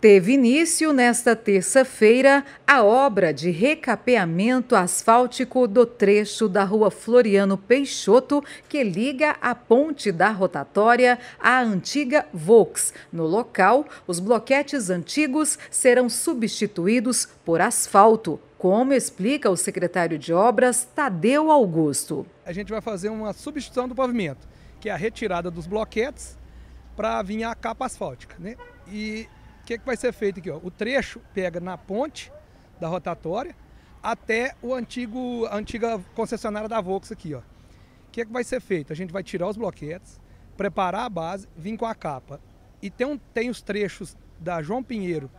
Teve início nesta terça-feira a obra de recapeamento asfáltico do trecho da rua Floriano Peixoto, que liga a ponte da rotatória à antiga Vox. No local, os bloquetes antigos serão substituídos por asfalto, como explica o secretário de Obras, Tadeu Augusto. A gente vai fazer uma substituição do pavimento, que é a retirada dos bloquetes para vir a capa asfáltica. Né? E que, é que vai ser feito aqui? Ó? O trecho pega na ponte da rotatória até o antigo, a antiga concessionária da Vox aqui. O que, é que vai ser feito? A gente vai tirar os bloquetes, preparar a base, vir com a capa. E tem, um, tem os trechos da João Pinheiro,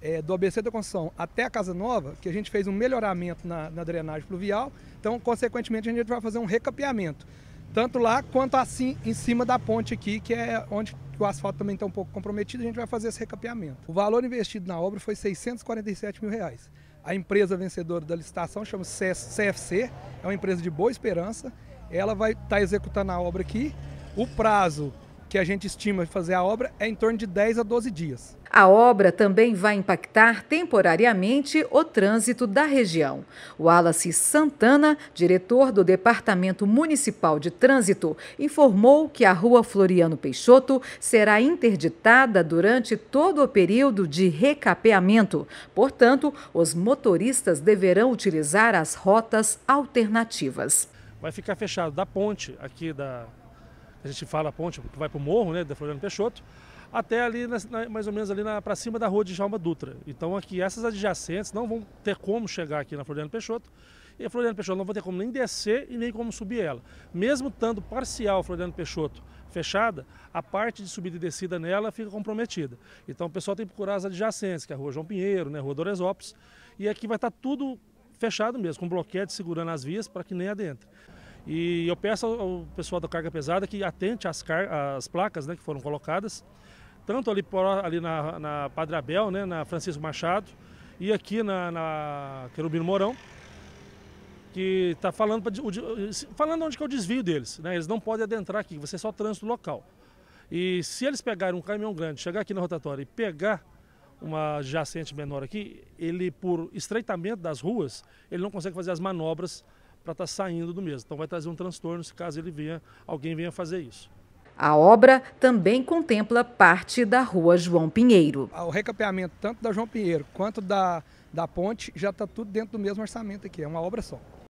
é, do ABC da Construção até a Casa Nova, que a gente fez um melhoramento na, na drenagem pluvial. Então, consequentemente, a gente vai fazer um recapeamento. Tanto lá quanto assim em cima da ponte aqui, que é onde que o asfalto também está um pouco comprometido, a gente vai fazer esse recapeamento. O valor investido na obra foi 647 mil reais. A empresa vencedora da licitação chama CFC, é uma empresa de boa esperança. Ela vai estar tá executando a obra aqui. O prazo que a gente estima fazer a obra é em torno de 10 a 12 dias. A obra também vai impactar temporariamente o trânsito da região. Wallace Santana, diretor do Departamento Municipal de Trânsito, informou que a rua Floriano Peixoto será interditada durante todo o período de recapeamento. Portanto, os motoristas deverão utilizar as rotas alternativas. Vai ficar fechado da ponte aqui da a gente fala a ponte que vai para o morro, né, da Floriano Peixoto, até ali, na, mais ou menos ali para cima da rua de Jalma Dutra. Então aqui, essas adjacentes não vão ter como chegar aqui na Floriano Peixoto, e a Floriano Peixoto não vai ter como nem descer e nem como subir ela. Mesmo estando parcial a Floriano Peixoto fechada, a parte de subida e descida nela fica comprometida. Então o pessoal tem que procurar as adjacentes, que é a rua João Pinheiro, né, a rua Doresópolis, e aqui vai estar tá tudo fechado mesmo, com bloquete segurando as vias para que nem adentre. E eu peço ao pessoal da carga pesada que atente às, às placas né, que foram colocadas, tanto ali, por, ali na, na Padre Abel, né, na Francisco Machado, e aqui na, na Querubino Mourão, que está falando, falando onde que é o desvio deles. Né? Eles não podem adentrar aqui, você é só trânsito local. E se eles pegarem um caminhão grande, chegar aqui na rotatória e pegar uma jacente menor aqui, ele por estreitamento das ruas, ele não consegue fazer as manobras para estar tá saindo do mesmo. Então vai trazer um transtorno se caso ele venha, alguém venha fazer isso. A obra também contempla parte da Rua João Pinheiro. Ah, o recapeamento tanto da João Pinheiro quanto da, da ponte já está tudo dentro do mesmo orçamento aqui, é uma obra só.